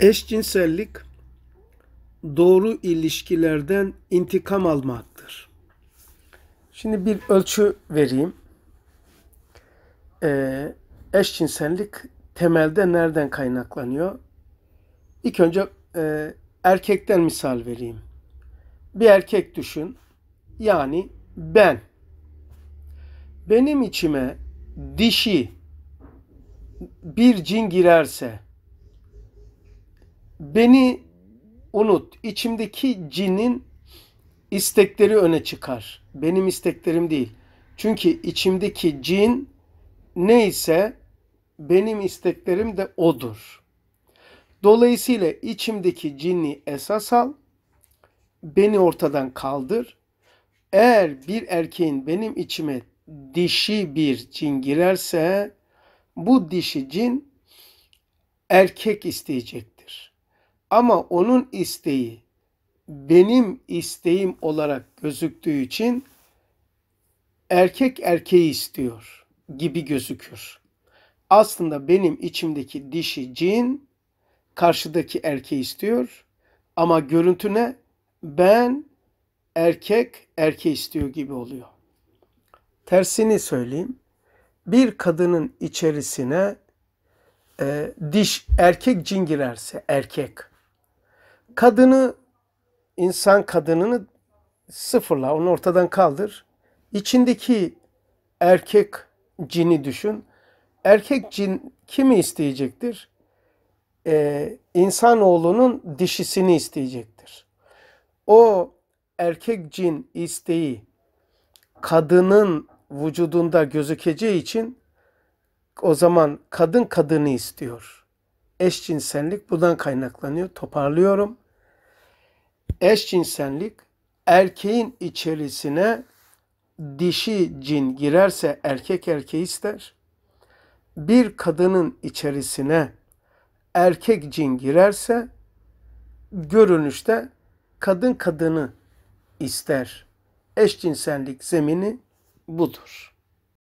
Eşcinsellik doğru ilişkilerden intikam almaktır. Şimdi bir ölçü vereyim. Ee, eşcinsellik temelde nereden kaynaklanıyor? İlk önce e, erkekten misal vereyim. Bir erkek düşün. Yani ben. Benim içime dişi bir cin girerse beni unut. İçimdeki cinin istekleri öne çıkar. Benim isteklerim değil. Çünkü içimdeki cin neyse benim isteklerim de odur. Dolayısıyla içimdeki cinni esas al, beni ortadan kaldır. Eğer bir erkeğin benim içime dişi bir cin girerse bu dişi cin erkek isteyecek ama onun isteği benim isteğim olarak gözüktüğü için erkek erkeği istiyor gibi gözükür. Aslında benim içimdeki dişi cin karşıdaki erkeği istiyor ama görüntüne ben erkek erkeği istiyor gibi oluyor. Tersini söyleyeyim. Bir kadının içerisine e, diş erkek cin girerse erkek Kadını, insan kadınını sıfırla, onu ortadan kaldır. İçindeki erkek cini düşün. Erkek cin kimi isteyecektir? Ee, insanoğlunun dişisini isteyecektir. O erkek cin isteği kadının vücudunda gözükeceği için o zaman kadın kadını istiyor. Eşcinsellik buradan kaynaklanıyor. Toparlıyorum eşcinsellik erkeğin içerisine dişi cin girerse erkek erkeği ister. Bir kadının içerisine erkek cin girerse görünüşte kadın kadını ister. Eşcinsellik zemini budur.